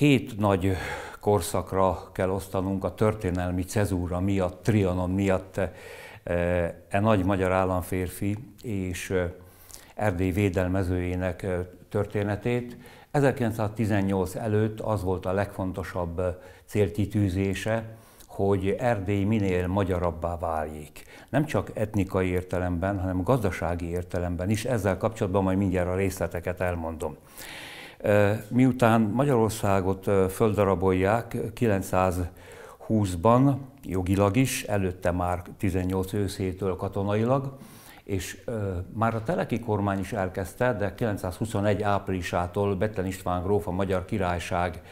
két nagy korszakra kell osztanunk a történelmi cezúra miatt, Trianon miatt eh, e nagy magyar államférfi és eh, Erdély védelmezőjének eh, történetét. 1918 előtt az volt a legfontosabb célkitűzése, hogy Erdély minél magyarabbá váljék. Nem csak etnikai értelemben, hanem gazdasági értelemben is. Ezzel kapcsolatban majd mindjárt a részleteket elmondom. Miután Magyarországot földarabolják 920-ban, jogilag is, előtte már 18 őszétől katonailag, és már a teleki kormány is elkezdte, de 921 áprilisától Betlen István gróf a Magyar Királyság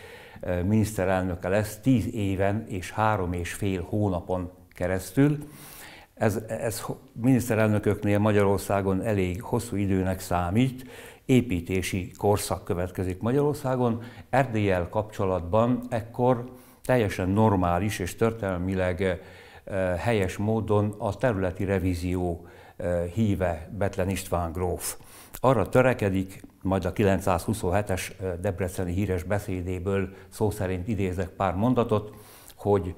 miniszterelnöke lesz 10 éven és három és fél hónapon keresztül. Ez, ez miniszterelnököknél Magyarországon elég hosszú időnek számít, építési korszak következik Magyarországon. Erdélyel kapcsolatban ekkor teljesen normális és történelmileg eh, helyes módon a területi revízió eh, híve Betlen István gróf. Arra törekedik, majd a 927-es eh, debreceni híres beszédéből szó szerint idézek pár mondatot, hogy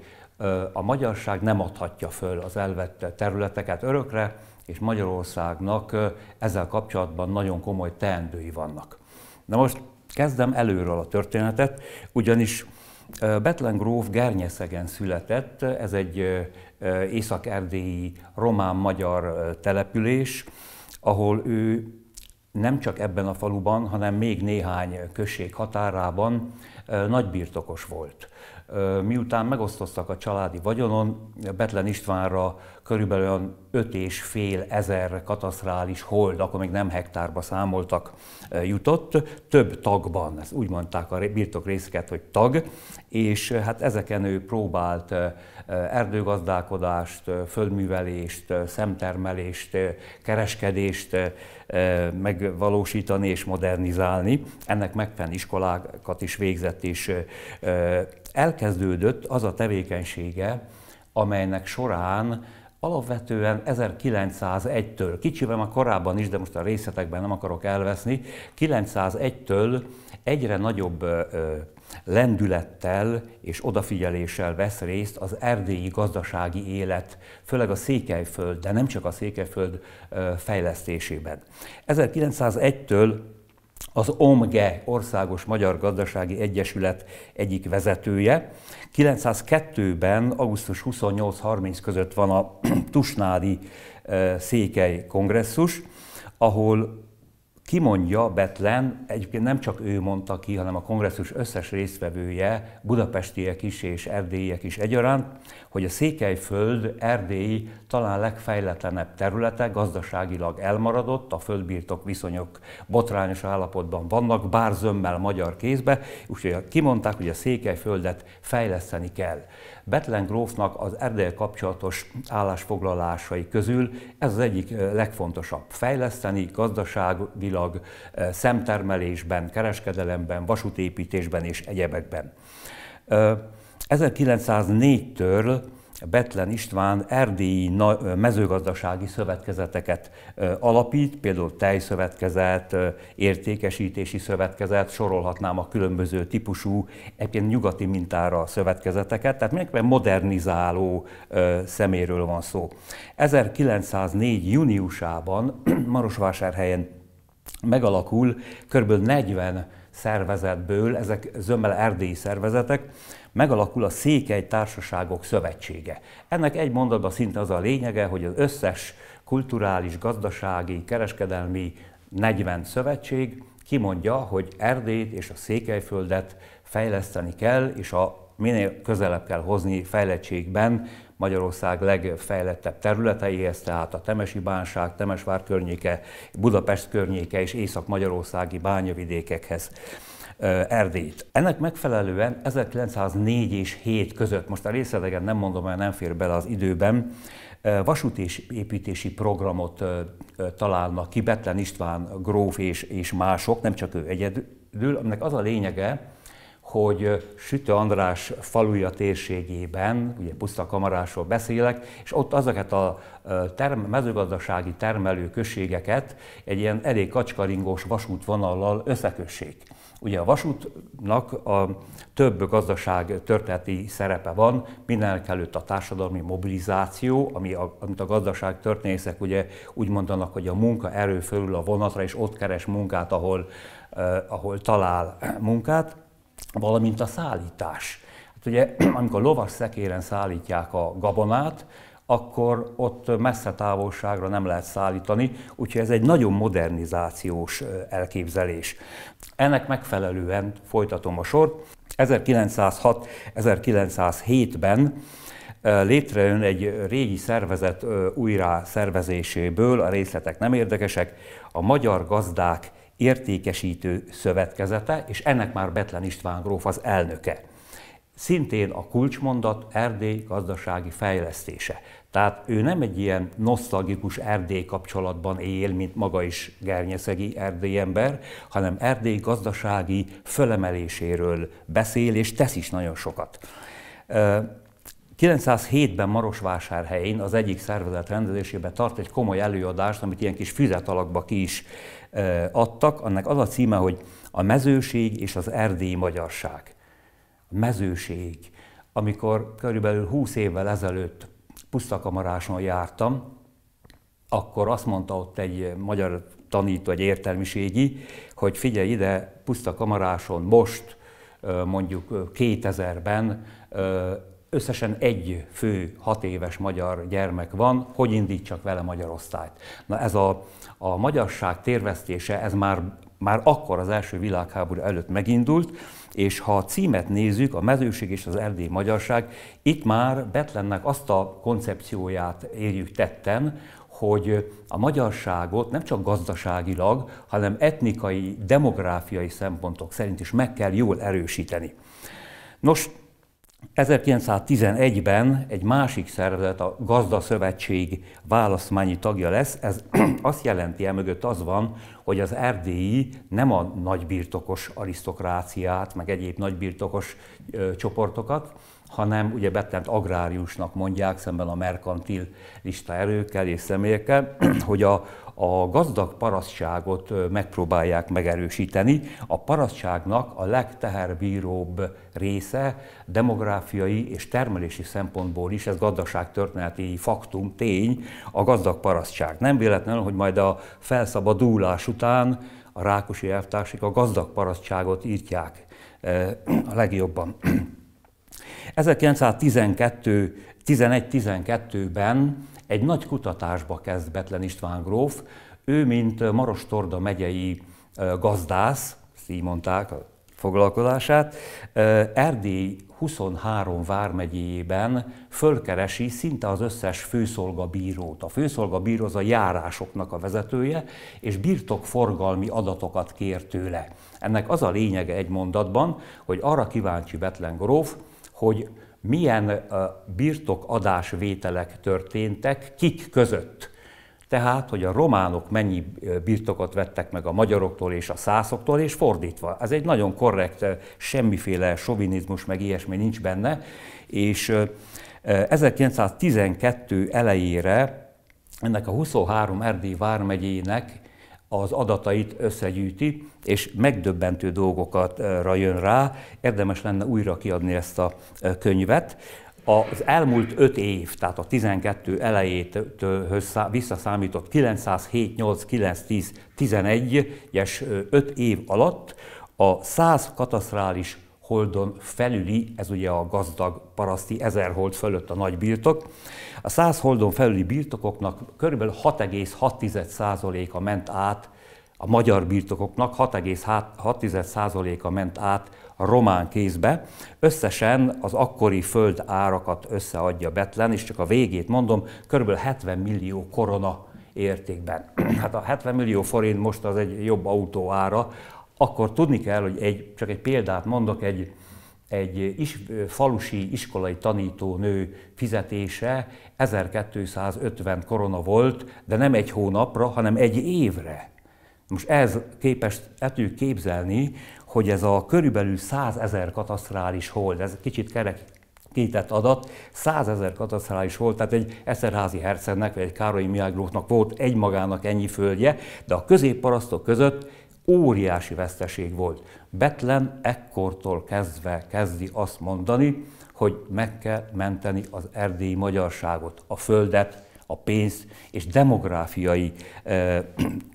a magyarság nem adhatja föl az elvett területeket örökre, és Magyarországnak ezzel kapcsolatban nagyon komoly teendői vannak. Na most kezdem előről a történetet, ugyanis Betlen gróf Gernyeszegen született, ez egy észak-erdélyi román-magyar település, ahol ő nem csak ebben a faluban, hanem még néhány község határában nagybirtokos volt. Miután megosztottak a családi vagyonon, Betlen Istvánra körülbelül olyan 5 és fél ezer katasztrális hold, akkor még nem hektárba számoltak, jutott, több tagban, ezt úgy mondták a birtok részeket, hogy tag, és hát ezeken ő próbált erdőgazdálkodást, földművelést, szemtermelést, kereskedést megvalósítani és modernizálni. Ennek megfelelően iskolákat is végzett, és elkezdődött az a tevékenysége, amelynek során Alapvetően 1901-től, kicsivel már korábban is, de most a részletekben nem akarok elveszni, 901-től egyre nagyobb ö, lendülettel és odafigyeléssel vesz részt az erdélyi gazdasági élet, főleg a Székelyföld, de nem csak a Székelyföld fejlesztésében. 1901-től az OMGE, Országos Magyar Gazdasági Egyesület egyik vezetője. 902-ben, augusztus 28-30 között van a Tusnádi székely kongresszus, ahol kimondja Betlen, egyébként nem csak ő mondta ki, hanem a kongresszus összes résztvevője, budapestiek is és erdélyiek is egyaránt, hogy a Székelyföld erdélyi talán legfejletlenebb területe, gazdaságilag elmaradott, a földbirtok viszonyok botrányos állapotban vannak, bár zömmel magyar kézbe, úgyhogy kimondták, hogy a Székelyföldet fejleszteni kell. Betlen Grófnak az erdély kapcsolatos állásfoglalásai közül ez az egyik legfontosabb. Fejleszteni gazdaságvilag, szemtermelésben, kereskedelemben, vasútépítésben és egyebekben. 1904-től Betlen István erdélyi mezőgazdasági szövetkezeteket alapít, például tejszövetkezet, értékesítési szövetkezet, sorolhatnám a különböző típusú, egyébként nyugati mintára szövetkezeteket, tehát mindenképpen modernizáló szeméről van szó. 1904. júniusában Marosvásárhelyen megalakul kb. 40 szervezetből, ezek zömmel erdélyi szervezetek, megalakul a Székely Társaságok Szövetsége. Ennek egy mondatban szinte az a lényege, hogy az összes kulturális, gazdasági, kereskedelmi 40 szövetség kimondja, hogy Erdélyt és a Székelyföldet fejleszteni kell, és a minél közelebb kell hozni fejlettségben Magyarország legfejlettebb területeihez, tehát a Temesi Bánság, Temesvár környéke, Budapest környéke és észak-magyarországi bányavidékekhez. Erdélyt. Ennek megfelelően 1904 és 7 között, most a részleteket nem mondom, mert nem fér bele az időben, építési programot találnak ki Betlen István gróf és, és mások, nem csak ő egyedül, aminek az a lényege, hogy Sütő András faluja térségében, ugye kamarásról beszélek, és ott azokat a term- mezőgazdasági termelő községeket egy ilyen elég kacskaringós vasútvonallal összekössék. Ugye a vasútnak a több gazdaság történeti szerepe van, mindenek előtt a társadalmi mobilizáció, ami a, amit a gazdaság történészek ugye úgy mondanak, hogy a munka erő fölül a vonatra, és ott keres munkát, ahol, eh, ahol talál munkát valamint a szállítás. Hát ugye, amikor lovas szekéren szállítják a gabonát, akkor ott messze távolságra nem lehet szállítani, úgyhogy ez egy nagyon modernizációs elképzelés. Ennek megfelelően folytatom a sort. 1906-1907-ben létrejön egy régi szervezet újra szervezéséből, a részletek nem érdekesek, a Magyar Gazdák értékesítő szövetkezete, és ennek már Betlen István gróf az elnöke. Szintén a kulcsmondat Erdély gazdasági fejlesztése. Tehát ő nem egy ilyen nosztalgikus Erdély kapcsolatban él, mint maga is gernyeszegi Erdély ember, hanem Erdély gazdasági fölemeléséről beszél, és tesz is nagyon sokat. 907-ben Marosvásárhelyén az egyik szervezet rendezésében tart egy komoly előadást, amit ilyen kis füzet alakba ki is adtak, annak az a címe, hogy a mezőség és az erdélyi magyarság. A mezőség. Amikor körülbelül 20 évvel ezelőtt pusztakamaráson jártam, akkor azt mondta ott egy magyar tanító, egy értelmiségi, hogy figyelj ide, pusztakamaráson most, mondjuk 2000-ben összesen egy fő hat éves magyar gyermek van, hogy indítsak vele magyar osztályt. Na ez a, a magyarság térvesztése, ez már, már akkor az első világháború előtt megindult, és ha a címet nézzük, a mezőség és az erdély magyarság, itt már Betlennek azt a koncepcióját érjük tetten, hogy a magyarságot nem csak gazdaságilag, hanem etnikai, demográfiai szempontok szerint is meg kell jól erősíteni. Nos, 1911-ben egy másik szervezet, a Gazdaszövetség választmányi tagja lesz. Ez azt jelenti, el mögött az van, hogy az erdélyi nem a nagybirtokos arisztokráciát, meg egyéb nagybirtokos ö, csoportokat, hanem ugye bettent agráriusnak mondják szemben a merkantilista erőkkel és személyekkel, hogy a, a gazdag parasztságot megpróbálják megerősíteni. A parasztságnak a legteherbíróbb része demográfiai és termelési szempontból is, ez gazdaságtörténeti faktum, tény, a gazdag parasztság. Nem véletlenül, hogy majd a felszabadulás után a rákosi elvtársak a gazdag parasztságot írtják a legjobban. 1911 11-12-ben egy nagy kutatásba kezd Betlen István gróf. Ő, mint Maros Torda megyei gazdász, így mondták a foglalkozását, Erdély 23 vármegyéjében fölkeresi szinte az összes főszolgabírót. A főszolgabíró az a járásoknak a vezetője, és birtokforgalmi adatokat kér tőle. Ennek az a lényege egy mondatban, hogy arra kíváncsi Betlen gróf, hogy milyen birtokadásvételek történtek, kik között. Tehát, hogy a románok mennyi birtokot vettek meg a magyaroktól és a szászoktól, és fordítva. Ez egy nagyon korrekt, semmiféle sovinizmus, meg ilyesmi nincs benne, és 1912 elejére ennek a 23 Erdély vármegyének az adatait összegyűjti, és megdöbbentő dolgokat jön rá. Érdemes lenne újra kiadni ezt a könyvet. Az elmúlt öt év, tehát a 12 elejétől visszaszámított 907, 8, 9, 10, 11-es öt év alatt a 100 katasztrális holdon felüli, ez ugye a gazdag paraszti ezer hold fölött a nagy birtok. A 100 holdon felüli birtokoknak kb. 6,6%-a ment át a magyar birtokoknak 6,6%-a ment át a román kézbe. Összesen az akkori föld árakat összeadja Betlen, és csak a végét mondom, kb. 70 millió korona értékben. Hát a 70 millió forint most az egy jobb autó ára, akkor tudni kell, hogy egy, csak egy példát mondok, egy, egy is, falusi iskolai tanítónő fizetése 1250 korona volt, de nem egy hónapra, hanem egy évre. Most ez képes ettől képzelni, hogy ez a körülbelül 100 ezer katasztrális hold, ez kicsit kerek kétett adat, 100 ezer katasztrális volt, tehát egy Eszerházi Hercegnek vagy egy Károly Miágrófnak volt egy magának ennyi földje, de a középparasztok között óriási veszteség volt. Betlen ekkortól kezdve kezdi azt mondani, hogy meg kell menteni az erdélyi magyarságot, a földet, a pénzt, és demográfiai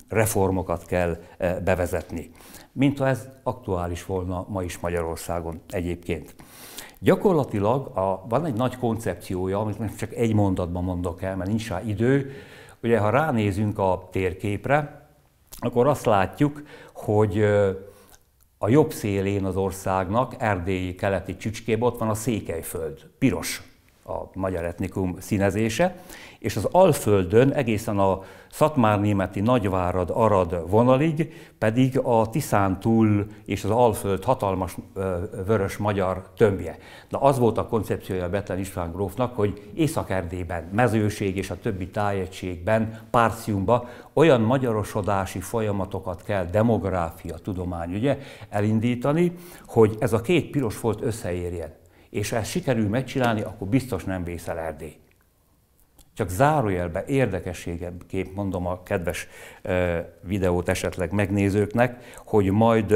reformokat kell bevezetni. Mint ha ez aktuális volna ma is Magyarországon egyébként. Gyakorlatilag a, van egy nagy koncepciója, amit csak egy mondatban mondok el, mert nincs rá idő. Ugye, ha ránézünk a térképre, akkor azt látjuk, hogy a jobb szélén az országnak, Erdélyi keleti csücskében ott van a Székelyföld, piros a magyar etnikum színezése, és az Alföldön egészen a Szatmárnémeti Nagyvárad Arad vonalig pedig a Tiszán túl és az Alföld hatalmas vörös magyar tömbje. Na az volt a koncepciója Betlen István grófnak, hogy észak erdében mezőség és a többi tájegységben, Párciumban olyan magyarosodási folyamatokat kell demográfia tudomány ugye, elindítani, hogy ez a két piros folt összeérjen és ha ezt sikerül megcsinálni, akkor biztos nem vészel Erdély. Csak zárójelbe érdekességemként mondom a kedves videót esetleg megnézőknek, hogy majd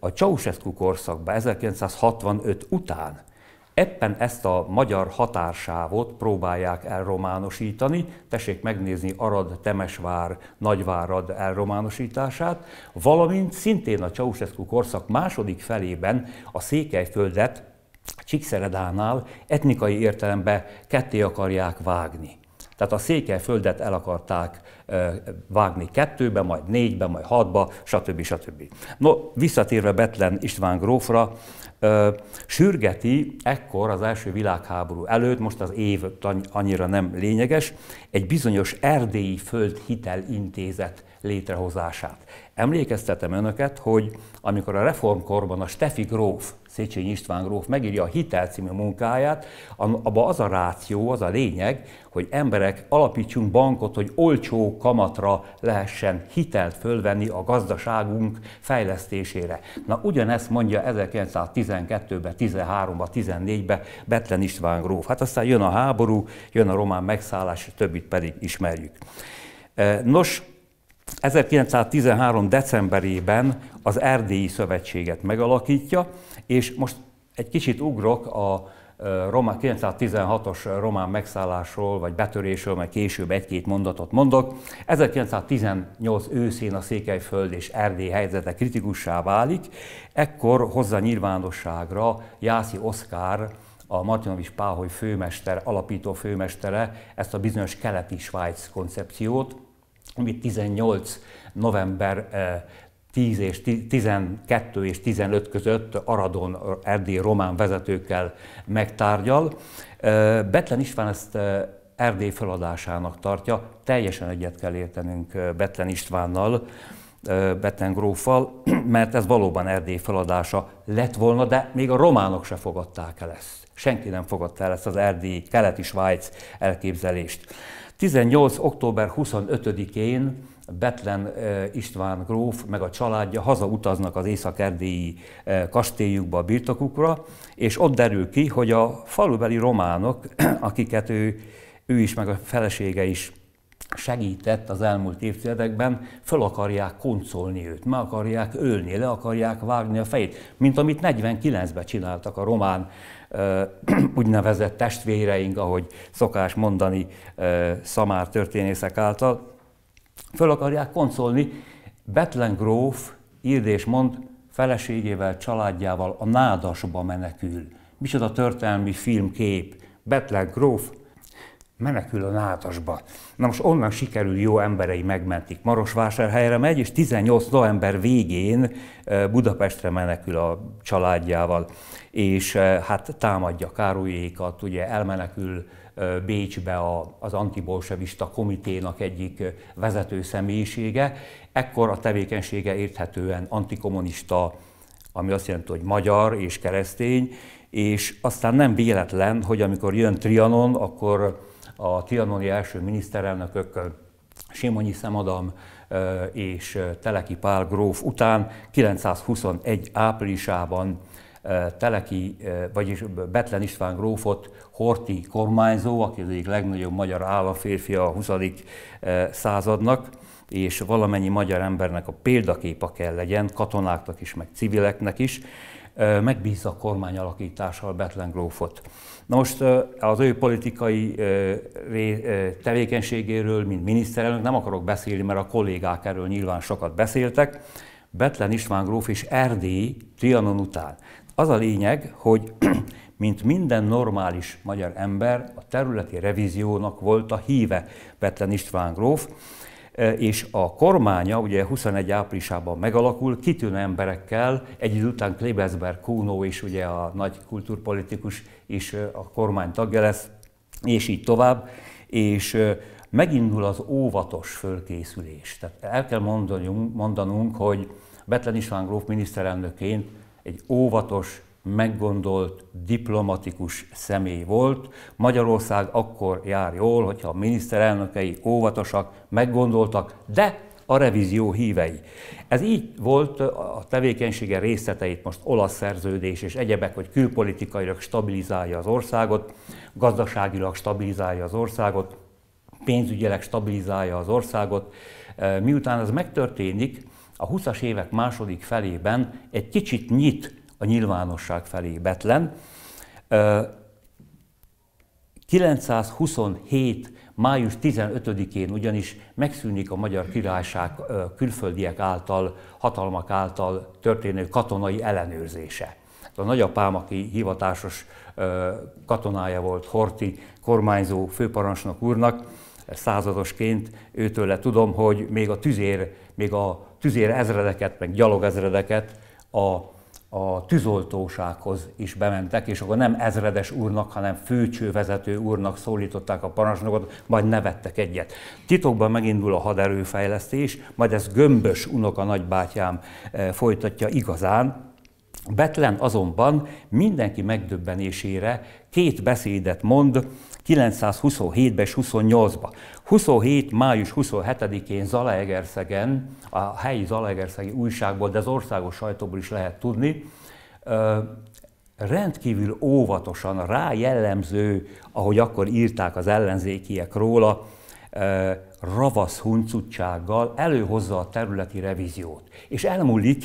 a Ceausescu korszakban, 1965 után ebben ezt a magyar határsávot próbálják elrománosítani, tessék megnézni Arad, Temesvár, Nagyvárad elrománosítását, valamint szintén a Ceausescu korszak második felében a Székelyföldet Csíkszeredánál etnikai értelemben ketté akarják vágni. Tehát a Székelyföldet el akarták vágni kettőbe, majd négybe, majd hatba, stb. stb. No, visszatérve Betlen István grófra, sürgeti ekkor az első világháború előtt, most az év annyira nem lényeges, egy bizonyos erdélyi földhitelintézet létrehozását. Emlékeztetem önöket, hogy amikor a reformkorban a Steffi gróf, Széchenyi István gróf megírja a Hitel című munkáját, abba az a ráció, az a lényeg, hogy emberek alapítsunk bankot, hogy olcsó kamatra lehessen hitelt fölvenni a gazdaságunk fejlesztésére. Na ugyanezt mondja 1912-ben, 13-ban, 14-ben Betlen István gróf. Hát aztán jön a háború, jön a román megszállás, többit pedig ismerjük. Nos, 1913. decemberében az Erdélyi Szövetséget megalakítja, és most egy kicsit ugrok a 1916-os román megszállásról, vagy betörésről, majd később egy-két mondatot mondok. 1918 őszén a Székelyföld és Erdély helyzete kritikussá válik, ekkor hozza nyilvánosságra Jászi Oszkár, a Martinovics Páholy főmester, alapító főmestere ezt a bizonyos keleti Svájc koncepciót, amit 18 november 10 eh, és 12 és 15 között Aradon erdély román vezetőkkel megtárgyal. Eh, Betlen István ezt eh, Erdély feladásának tartja, teljesen egyet kell értenünk Betlen Istvánnal, Betlen gróffal, mert ez valóban Erdély feladása lett volna, de még a románok se fogadták el ezt. Senki nem fogadta el ezt az erdélyi, keleti Svájc elképzelést. 18. október 25-én Betlen eh, István gróf meg a családja hazautaznak az észak-erdélyi eh, kastélyukba, a birtokukra, és ott derül ki, hogy a falubeli románok, akiket ő, ő is meg a felesége is segített az elmúlt évtizedekben, föl akarják koncolni őt, meg akarják ölni, le akarják vágni a fejét, mint amit 49-ben csináltak a román úgynevezett testvéreink, ahogy szokás mondani szamár történészek által, föl akarják koncolni Betlen gróf írd és mond feleségével, családjával a nádasba menekül. Micsoda történelmi filmkép. Betlen gróf menekül a nádasba. Na most onnan sikerül jó emberei megmentik. Marosvásárhelyre megy, és 18 november végén eh, Budapestre menekül a családjával. És eh, hát támadja Károlyékat, ugye elmenekül eh, Bécsbe az antibolsevista komiténak egyik vezető személyisége. Ekkor a tevékenysége érthetően antikommunista, ami azt jelenti, hogy magyar és keresztény, és aztán nem véletlen, hogy amikor jön Trianon, akkor a trianoni első miniszterelnökök Simonyi Szemadam és Teleki Pál gróf után 921 áprilisában Teleki, vagyis Betlen István grófot Horti kormányzó, aki az egyik legnagyobb magyar államférfi a 20. századnak, és valamennyi magyar embernek a példaképa kell legyen, katonáknak is, meg civileknek is, megbízza a kormány alakítással Betlen Grófot. Na most az ő politikai tevékenységéről, mint miniszterelnök nem akarok beszélni, mert a kollégák erről nyilván sokat beszéltek. Betlen István gróf és Erdély Trianon után. Az a lényeg, hogy mint minden normális magyar ember, a területi revíziónak volt a híve Betlen István gróf, E, és a kormánya ugye 21 áprilisában megalakul, kitűnő emberekkel, egy idő után Klebesberg Kuno és ugye a nagy kulturpolitikus is e, a kormány tagja lesz, és így tovább, és e, megindul az óvatos fölkészülés. Tehát el kell mondanunk, mondanunk hogy Betlen István gróf miniszterelnöként egy óvatos meggondolt, diplomatikus személy volt. Magyarország akkor jár jól, hogyha a miniszterelnökei óvatosak, meggondoltak, de a revízió hívei. Ez így volt a tevékenysége részleteit, most olasz szerződés és egyebek, hogy külpolitikailag stabilizálja az országot, gazdaságilag stabilizálja az országot, pénzügyileg stabilizálja az országot. E, miután ez megtörténik, a 20-as évek második felében egy kicsit nyit a nyilvánosság felé Betlen. 927. május 15-én ugyanis megszűnik a Magyar Királyság külföldiek által, hatalmak által történő katonai ellenőrzése. A nagyapám, aki hivatásos katonája volt Horti kormányzó főparancsnok úrnak, századosként őtől le tudom, hogy még a tüzér, még a tüzér ezredeket, meg gyalogezredeket a a tűzoltósághoz is bementek, és akkor nem ezredes úrnak, hanem főcsővezető úrnak szólították a parancsnokot, majd nevettek egyet. Titokban megindul a haderőfejlesztés, majd ez gömbös unoka nagybátyám e, folytatja igazán, Betlen azonban mindenki megdöbbenésére két beszédet mond 927-ben és 28-ba. 27. május 27-én Zalaegerszegen, a helyi Zalaegerszegi újságból, de az országos sajtóból is lehet tudni, rendkívül óvatosan, rá jellemző, ahogy akkor írták az ellenzékiek róla, ravasz huncutsággal előhozza a területi revíziót. És elmúlik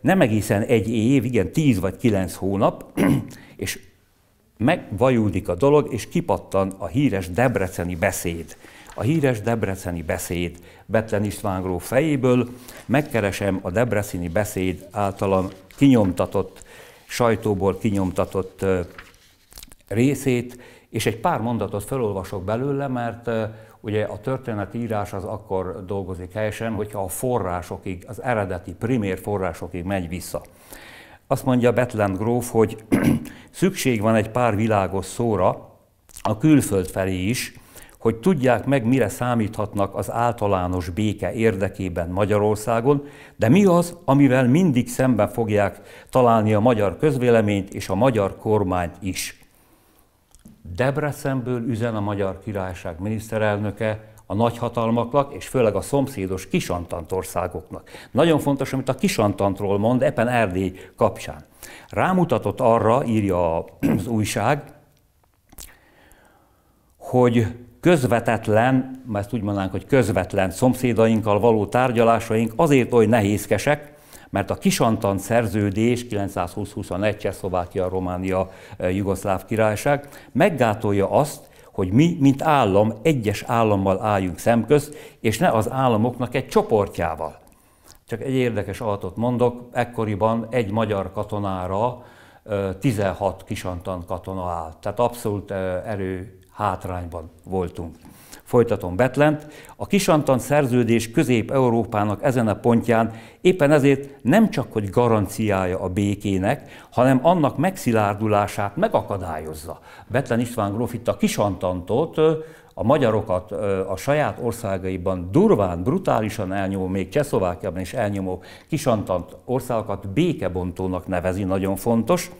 nem egészen egy év, igen, tíz vagy kilenc hónap, és megvajuldik a dolog, és kipattan a híres debreceni beszéd. A híres debreceni beszéd Betlen István gróf fejéből megkeresem a debreceni beszéd általam kinyomtatott, sajtóból kinyomtatott részét, és egy pár mondatot felolvasok belőle, mert ugye a történetírás az akkor dolgozik helyesen, hogyha a forrásokig, az eredeti primér forrásokig megy vissza. Azt mondja Betlen gróf, hogy szükség van egy pár világos szóra, a külföld felé is, hogy tudják meg, mire számíthatnak az általános béke érdekében Magyarországon, de mi az, amivel mindig szemben fogják találni a magyar közvéleményt és a magyar kormányt is. Debrecenből üzen a Magyar Királyság miniszterelnöke, a nagyhatalmaknak, és főleg a szomszédos kisantant országoknak. Nagyon fontos, amit a kisantantról mond, Epen Erdély kapcsán. Rámutatott arra, írja az újság, hogy közvetetlen, mert ezt úgy mondanánk, hogy közvetlen szomszédainkkal való tárgyalásaink azért oly nehézkesek, mert a kisantant szerződés 920-21 Csehszlovákia, Románia, Jugoszláv királyság meggátolja azt, hogy mi, mint állam, egyes állammal álljunk szemközt, és ne az államoknak egy csoportjával. Csak egy érdekes adatot mondok, ekkoriban egy magyar katonára 16 kisantan katona állt, tehát abszolút erő hátrányban voltunk. Folytatom Betlent, a Kisantan szerződés Közép-Európának ezen a pontján éppen ezért nem csak hogy garanciája a békének, hanem annak megszilárdulását megakadályozza. Betlen István gróf itt a Kisantantot a magyarokat a saját országaiban durván, brutálisan elnyomó, még Csehszlovákiában is elnyomó kisantant országokat békebontónak nevezi, nagyon fontos.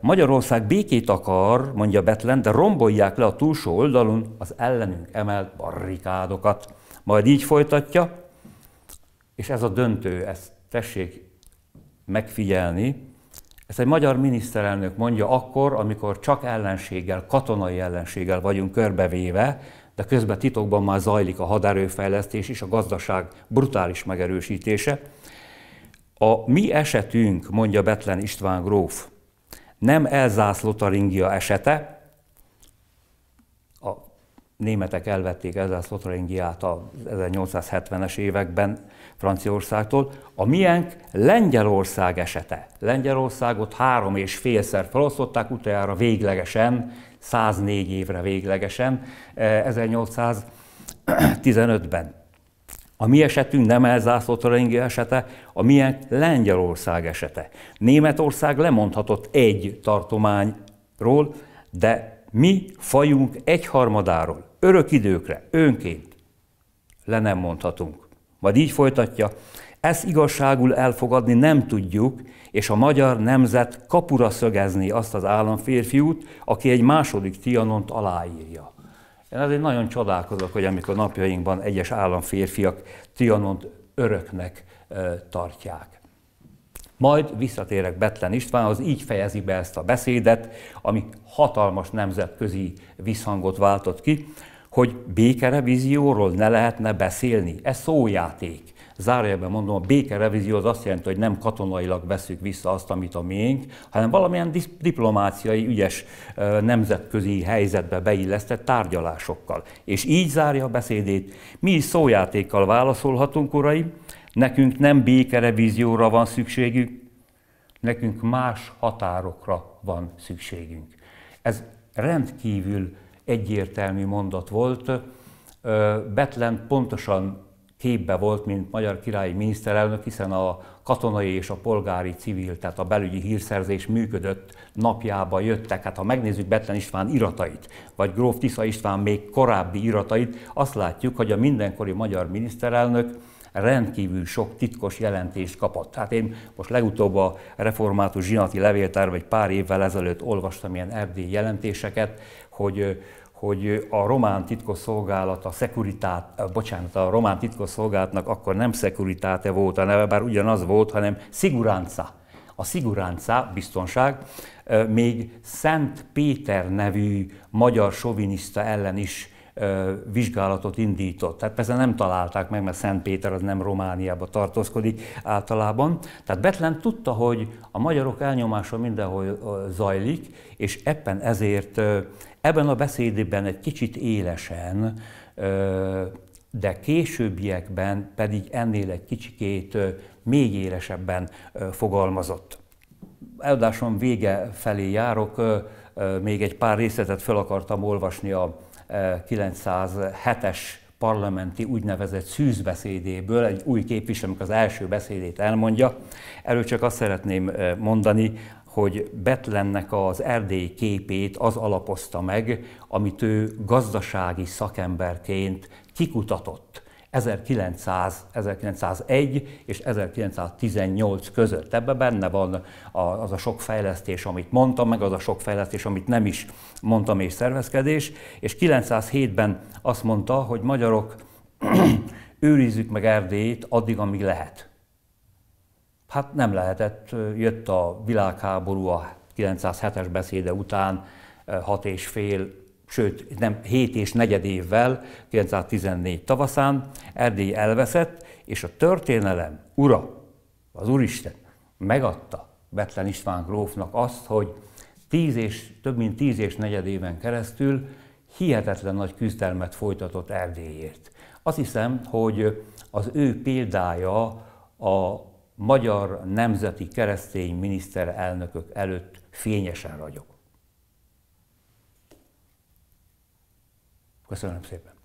Magyarország békét akar, mondja Betlen, de rombolják le a túlsó oldalon az ellenünk emelt barrikádokat. Majd így folytatja, és ez a döntő, ezt tessék megfigyelni, ezt egy magyar miniszterelnök mondja akkor, amikor csak ellenséggel, katonai ellenséggel vagyunk körbevéve, de közben titokban már zajlik a haderőfejlesztés és a gazdaság brutális megerősítése. A mi esetünk, mondja Betlen István gróf, nem Elzász Lotaringia esete, a németek elvették Elzász Lotaringiát az 1870-es években Franciaországtól, a miénk Lengyelország esete. Lengyelországot három és félszer felosztották, utoljára véglegesen, 104 évre véglegesen, 1815-ben. Eh, a mi esetünk nem elzászlótoringi esete, a milyen Lengyelország esete. Németország lemondhatott egy tartományról, de mi fajunk egyharmadáról, örök időkre, önként le nem mondhatunk. Majd így folytatja, ezt igazságul elfogadni nem tudjuk, és a magyar nemzet kapura szögezni azt az államférfiút, aki egy második Tianont aláírja. Én azért nagyon csodálkozok, hogy amikor napjainkban egyes államférfiak Trianont öröknek tartják. Majd visszatérek Betlen Istvánhoz, így fejezi be ezt a beszédet, ami hatalmas nemzetközi visszhangot váltott ki, hogy békerevízióról ne lehetne beszélni. Ez szójáték. Zárójelben mondom, a békerevízió az azt jelenti, hogy nem katonailag veszük vissza azt, amit a miénk, hanem valamilyen diplomáciai, ügyes nemzetközi helyzetbe beillesztett tárgyalásokkal. És így zárja a beszédét. Mi is szójátékkal válaszolhatunk, uraim, nekünk nem békerevízióra van szükségünk, nekünk más határokra van szükségünk. Ez rendkívül egyértelmű mondat volt. Betlen pontosan képbe volt, mint magyar királyi miniszterelnök, hiszen a katonai és a polgári civil, tehát a belügyi hírszerzés működött, napjába jöttek. Hát ha megnézzük Betlen István iratait, vagy Gróf Tisza István még korábbi iratait, azt látjuk, hogy a mindenkori magyar miniszterelnök rendkívül sok titkos jelentést kapott. Hát én most legutóbb a református zsinati levéltár, vagy pár évvel ezelőtt olvastam ilyen erdély jelentéseket, hogy hogy a román titkosszolgálat, a szekuritát, bocsánat, a román titkosszolgálatnak akkor nem szekuritáte volt a neve, bár ugyanaz volt, hanem sziguránca. A sziguránca, biztonság, még Szent Péter nevű magyar soviniszta ellen is vizsgálatot indított. Tehát persze nem találták meg, mert Szent Péter az nem Romániába tartózkodik általában. Tehát Betlen tudta, hogy a magyarok elnyomása mindenhol zajlik, és éppen ezért Ebben a beszédében egy kicsit élesen, de későbbiekben pedig ennél egy kicsikét még élesebben fogalmazott. Eladásom vége felé járok, még egy pár részletet fel akartam olvasni a 907-es parlamenti úgynevezett szűzbeszédéből, egy új képviselő, az első beszédét elmondja. Erről csak azt szeretném mondani, hogy Betlennek az erdély képét az alapozta meg, amit ő gazdasági szakemberként kikutatott 1900, 1901 és 1918 között. Ebben benne van az a sok fejlesztés, amit mondtam, meg az a sok fejlesztés, amit nem is mondtam, és szervezkedés. És 907-ben azt mondta, hogy magyarok őrizzük meg Erdélyt addig, amíg lehet. Hát nem lehetett, jött a világháború a 907-es beszéde után, hat és fél, sőt nem, 7 és negyed évvel, 914 tavaszán, Erdély elveszett, és a történelem ura, az Úristen megadta Betlen István grófnak azt, hogy tíz és, több mint tíz és negyed éven keresztül hihetetlen nagy küzdelmet folytatott Erdélyért. Azt hiszem, hogy az ő példája a magyar nemzeti keresztény miniszterelnökök előtt fényesen ragyog. Köszönöm szépen.